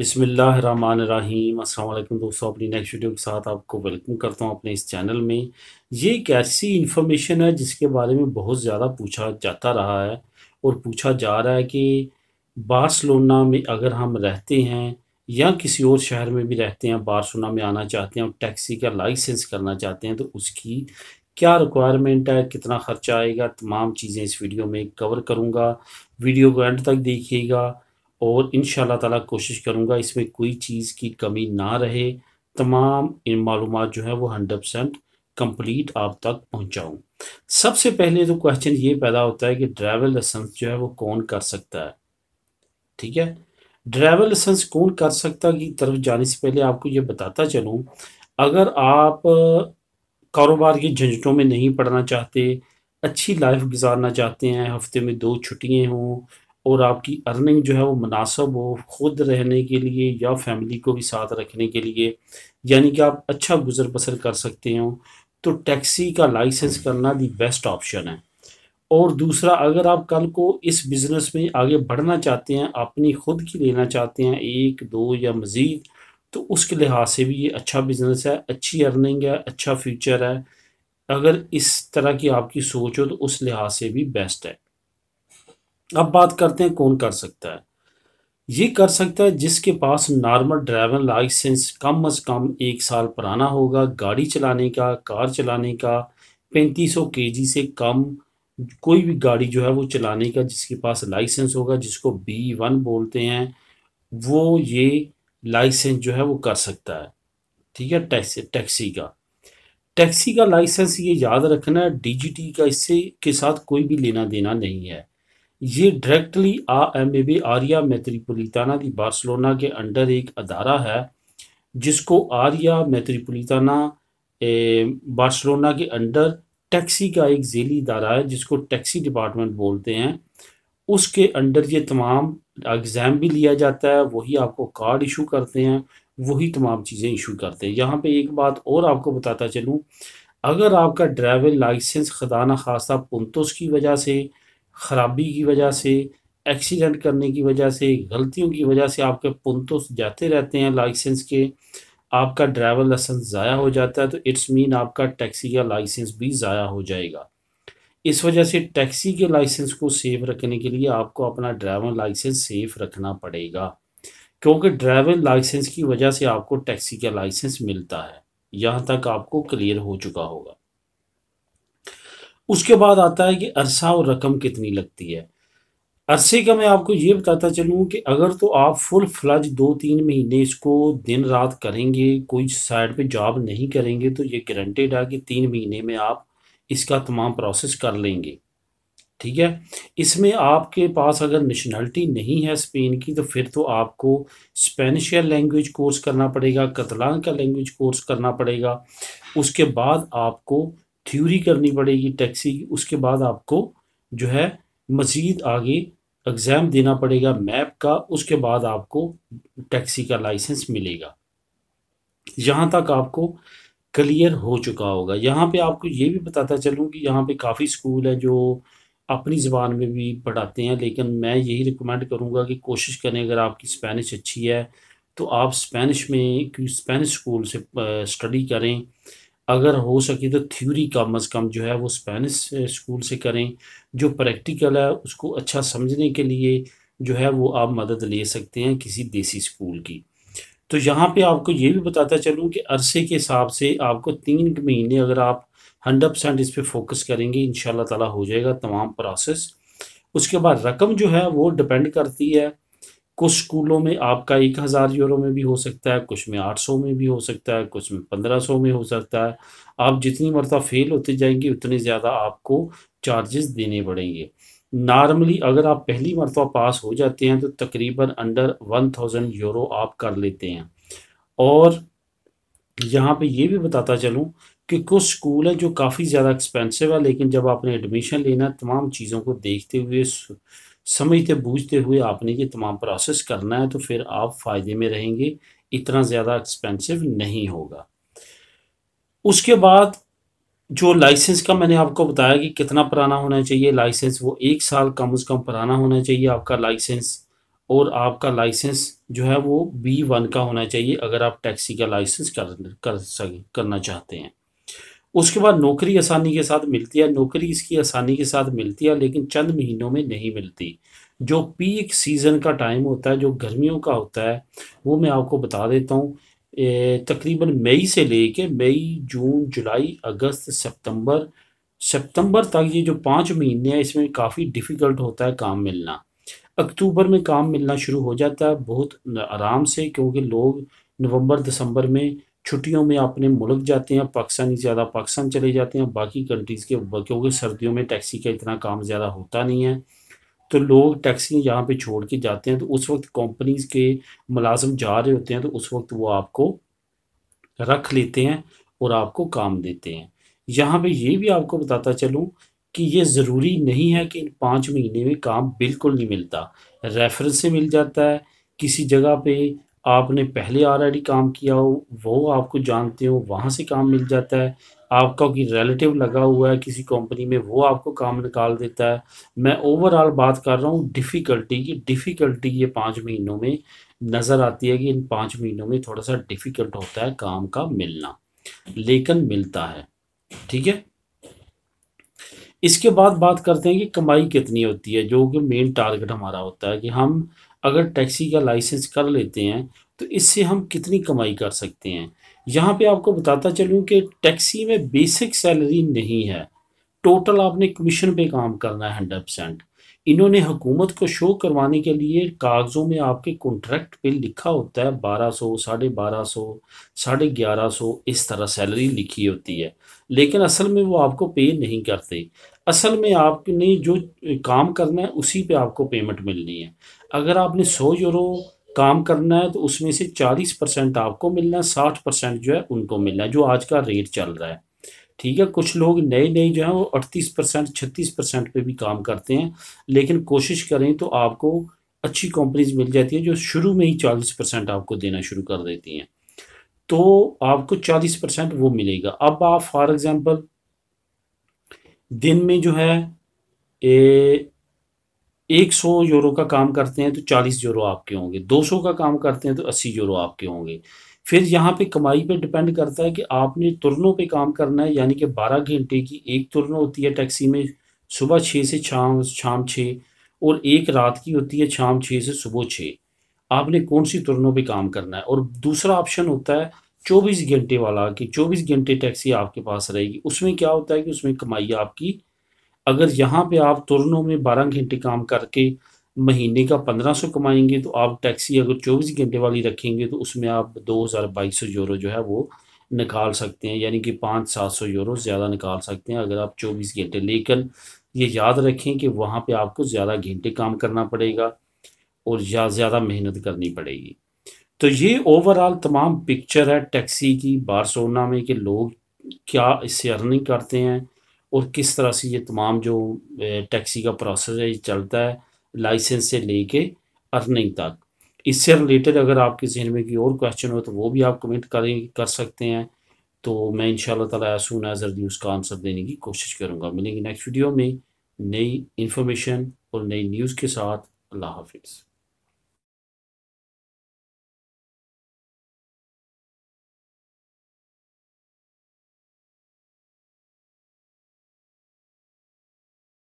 बिसमीम अल्लाम दोस्तों अपनी नेक्स्ट वीडियो के साथ आपको वेलकम करता हूं अपने इस चैनल में ये एक ऐसी इन्फॉर्मेशन है जिसके बारे में बहुत ज़्यादा पूछा जाता रहा है और पूछा जा रहा है कि बार्सलोना में अगर हम रहते हैं या किसी और शहर में भी रहते हैं बार्सलोना में आना चाहते हैं और टैक्सी का लाइसेंस करना चाहते हैं तो उसकी क्या रिक्वायरमेंट है कितना ख़र्चा आएगा तमाम चीज़ें इस वीडियो में कवर करूँगा वीडियो को एंड तक देखिएगा और इन ताला कोशिश करूँगा इसमें कोई चीज़ की कमी ना रहे तमाम इन मालूम जो है वो हंड्रेड परसेंट कम्प्लीट आप तक पहुँचाऊँ सबसे पहले तो क्वेश्चन ये पैदा होता है कि ड्राइवर लाइसेंस जो है वो कौन कर सकता है ठीक है ड्राइवर लाइसेंस कौन कर सकता की तरफ जाने से पहले आपको ये बताता चलूँ अगर आप कारोबार के झंझटों में नहीं पढ़ना चाहते अच्छी लाइफ गुजारना चाहते हैं हफ्ते में दो छुट्टियाँ हों और आपकी अर्निंग जो है वो मुनासब हो खुद रहने के लिए या फैमिली को भी साथ रखने के लिए यानी कि आप अच्छा गुजर बसर कर सकते हो तो टैक्सी का लाइसेंस करना दी बेस्ट ऑप्शन है और दूसरा अगर आप कल को इस बिज़नेस में आगे बढ़ना चाहते हैं अपनी खुद की लेना चाहते हैं एक दो या मज़ीद तो उसके लिहाज से भी ये अच्छा बिज़नेस है अच्छी अर्निंग है अच्छा फ्यूचर है अगर इस तरह की आपकी सोच हो तो उस लिहाज से भी बेस्ट है अब बात करते हैं कौन कर सकता है ये कर सकता है जिसके पास नॉर्मल ड्राइविंग लाइसेंस कम अज कम एक साल पुराना होगा गाड़ी चलाने का कार चलाने का के जी से कम कोई भी गाड़ी जो है वो चलाने का जिसके पास लाइसेंस होगा जिसको बी वन बोलते हैं वो ये लाइसेंस जो है वो कर सकता है ठीक है टैक्सी टैक्सी का टैक्सी का लाइसेंस ये याद रखना है डीजीटी का इससे के साथ कोई भी लेना देना नहीं है ये directly A M A B आर्या मैत्रीपुलिताना की बार्सलोना के अंडर एक अदारा है जिसको आर्या मैत्रीपुलिताना बार्सलोना के अंडर टैक्सी का एक झेली इदारा है जिसको टैक्सी डिपार्टमेंट बोलते हैं उसके अंडर ये तमाम एग्ज़ाम भी लिया जाता है वही आपको कार्ड इशू करते हैं वही तमाम चीज़ें इशू करते हैं यहाँ पे एक बात और आपको बताता चलूँ अगर आपका ड्राइविंग लाइसेंस खदाना खासा पुंतोस की वजह से ख़राबी की वजह से एक्सीडेंट करने की वजह से गलतियों की वजह से आपके तो जाते रहते हैं लाइसेंस के आपका ड्राइवर लाइसेंस ज़ाया हो जाता है तो इट्स मीन आपका टैक्सी का लाइसेंस भी ज़ाया हो जाएगा इस वजह से टैक्सी के लाइसेंस को सेफ रखने के लिए आपको अपना ड्राइवर लाइसेंस सेफ रखना पड़ेगा क्योंकि ड्राइवर लाइसेंस की वजह से आपको टैक्सी का लाइसेंस मिलता है यहाँ तक आपको क्लियर हो चुका होगा उसके बाद आता है कि अरसा और रकम कितनी लगती है अरसे का मैं आपको ये बताता चलूँ कि अगर तो आप फुल फ्लज दो तीन महीने इसको दिन रात करेंगे कोई साइड पे जॉब नहीं करेंगे तो ये गारंटेड है कि तीन महीने में आप इसका तमाम प्रोसेस कर लेंगे ठीक है इसमें आपके पास अगर नेशनलिटी नहीं है स्पेन की तो फिर तो आपको स्पेनिश या लैंग्वेज कोर्स करना पड़ेगा कतलान का लैंग्वेज कोर्स करना पड़ेगा उसके बाद आपको थ्योरी करनी पड़ेगी टैक्सी की उसके बाद आपको जो है मज़ीद आगे एग्ज़ाम देना पड़ेगा मैप का उसके बाद आपको टैक्सी का लाइसेंस मिलेगा यहाँ तक आपको क्लियर हो चुका होगा यहाँ पे आपको ये भी बताता चलूँ कि यहाँ पे काफ़ी स्कूल है जो अपनी ज़बान में भी पढ़ाते हैं लेकिन मैं यही रिकमेंड करूँगा कि कोशिश करें अगर आपकी स्पेनिश अच्छी है तो आप स्पेनिश में स्पेनिश स्कूल से स्टडी करें अगर हो सके तो थ्योरी कम अज़ कम जो है वो स्पेनिश स्कूल से करें जो प्रैक्टिकल है उसको अच्छा समझने के लिए जो है वो आप मदद ले सकते हैं किसी देसी स्कूल की तो यहाँ पे आपको ये भी बताता चलूँ कि अरसे के हिसाब से आपको तीन महीने अगर आप हंड्रेड परसेंट इस पर फोकस करेंगे इन ताला हो जाएगा तमाम प्रोसेस उसके बाद रकम जो है वो डिपेंड करती है कुछ स्कूलों में आपका एक हज़ार यूरो में भी हो सकता है कुछ में आठ सौ में भी हो सकता है कुछ में पंद्रह सौ में हो सकता है आप जितनी मरतबा फेल होते जाएंगे उतने ज़्यादा आपको चार्जेस देने पड़ेंगे नॉर्मली अगर आप पहली मरतबा पास हो जाते हैं तो तकरीबन अंडर वन थाउजेंड यूरो आप कर लेते हैं और यहाँ पे ये भी बताता चलूँ कि कुछ स्कूल है जो काफ़ी ज़्यादा एक्सपेंसिव है लेकिन जब आपने एडमिशन लेना तमाम चीज़ों को देखते हुए समझते बूझते हुए आपने ये तमाम प्रोसेस करना है तो फिर आप फ़ायदे में रहेंगे इतना ज़्यादा एक्सपेंसिव नहीं होगा उसके बाद जो लाइसेंस का मैंने आपको बताया कि कितना पुराना होना चाहिए लाइसेंस वो एक साल कम से कम पुराना होना चाहिए आपका लाइसेंस और आपका लाइसेंस जो है वो बी वन का होना चाहिए अगर आप टैक्सी का लाइसेंस कर कर सकें करना चाहते हैं उसके बाद नौकरी आसानी के साथ मिलती है नौकरी इसकी आसानी के साथ मिलती है लेकिन चंद महीनों में नहीं मिलती जो पीक सीज़न का टाइम होता है जो गर्मियों का होता है वो मैं आपको बता देता हूँ तकरीबन मई से लेके मई जून जुलाई अगस्त सितंबर सितंबर तक ये जो पाँच महीने हैं इसमें काफ़ी डिफ़िकल्ट होता है काम मिलना अक्टूबर में काम मिलना शुरू हो जाता है बहुत आराम से क्योंकि लोग नवंबर दिसंबर में छुट्टियों में अपने मुल्क जाते हैं पाकिस्तानी ज़्यादा पाकिस्तान चले जाते हैं बाकी कंट्रीज़ के क्योंकि सर्दियों में टैक्सी का इतना काम ज़्यादा होता नहीं है तो लोग टैक्सी यहाँ पे छोड़ के जाते हैं तो उस वक्त कंपनीज के मुलाजम जा रहे होते हैं तो उस वक्त वो आपको रख लेते हैं और आपको काम देते हैं यहाँ पर ये भी आपको बताता चलूँ कि ये ज़रूरी नहीं है कि इन पाँच महीने में काम बिल्कुल नहीं मिलता रेफरेंस से मिल जाता है किसी जगह पे आपने पहले ऑलरेडी काम किया हो वो आपको जानते हो वहाँ से काम मिल जाता है आपका कोई रिलेटिव लगा हुआ है किसी कंपनी में वो आपको काम निकाल देता है मैं ओवरऑल बात कर रहा हूँ डिफ़िकल्टी की डिफ़िकल्टी ये पाँच महीनों में नज़र आती है कि इन पाँच महीनों में थोड़ा सा डिफ़िकल्ट होता है काम का मिलना लेकिन मिलता है ठीक है इसके बाद बात करते हैं कि कमाई कितनी होती है जो कि मेन टारगेट हमारा होता है कि हम अगर टैक्सी का लाइसेंस कर लेते हैं तो इससे हम कितनी कमाई कर सकते हैं यहाँ पे आपको बताता चलूँ कि टैक्सी में बेसिक सैलरी नहीं है टोटल आपने कमीशन पे काम करना है हंड्रेड परसेंट इन्होंने हुकूमत को शो करवाने के लिए कागज़ों में आपके कॉन्ट्रैक्ट पे लिखा होता है बारह सौ साढ़े बारह सौ साढ़े ग्यारह सौ इस तरह सैलरी लिखी होती है लेकिन असल में वो आपको पे नहीं करते असल में आपने जो काम करना है उसी पे आपको पेमेंट मिलनी है अगर आपने सौ यूरो काम करना है तो उसमें से चालीस परसेंट आपको मिलना है साठ परसेंट जो है उनको मिलना है जो आज का रेट चल रहा है ठीक है कुछ लोग नए नए जो हैं वो अड़तीस परसेंट छत्तीस परसेंट पर भी काम करते हैं लेकिन कोशिश करें तो आपको अच्छी कंपनीज मिल जाती है जो शुरू में ही चालीस परसेंट आपको देना शुरू कर देती हैं तो आपको चालीस परसेंट वो मिलेगा अब आप फॉर एग्ज़ाम्पल दिन में जो है ए, एक सौ यूरो का काम करते हैं तो चालीस यूरो आपके होंगे दो सौ का काम करते हैं तो अस्सी यूरो आपके होंगे फिर यहाँ पे कमाई पे डिपेंड करता है कि आपने तुरनों पे काम करना है यानी कि बारह घंटे की एक तुरन होती है टैक्सी में सुबह छः से शाम शाम छः और एक रात की होती है शाम छः से सुबह छः आपने कौन सी तुरनों पे काम करना है और दूसरा ऑप्शन होता है 24 घंटे वाला कि 24 घंटे टैक्सी आपके पास रहेगी उसमें क्या होता है कि उसमें कमाई आपकी अगर यहाँ पे आप तुरनों में 12 घंटे काम करके महीने का 1500 कमाएंगे तो आप टैक्सी अगर 24 घंटे वाली रखेंगे तो उसमें आप दो हज़ार बाईस सौ यूरो जो है वो निकाल सकते हैं यानी कि पाँच सात सौ यूरो ज़्यादा निकाल सकते हैं अगर आप चौबीस घंटे लेकिन ये याद रखें कि वहाँ पर आपको ज़्यादा घंटे काम करना पड़ेगा और या ज़्यादा मेहनत करनी पड़ेगी तो ये ओवरऑल तमाम पिक्चर है टैक्सी की बारसोना में कि लोग क्या इससे अर्निंग करते हैं और किस तरह से ये तमाम जो टैक्सी का प्रोसेस है ये चलता है लाइसेंस से लेके अर्निंग तक इससे रिलेटेड अगर आपके जहन में कोई और क्वेश्चन हो तो वो भी आप कमेंट करें कर सकते हैं तो मैं इन ताला सून जल्दी उसका आंसर देने की कोशिश करूँगा मिलेंगे नेक्स्ट वीडियो में नई इन्फॉर्मेशन और नई न्यूज़ के साथ अल्लाह हाफिज़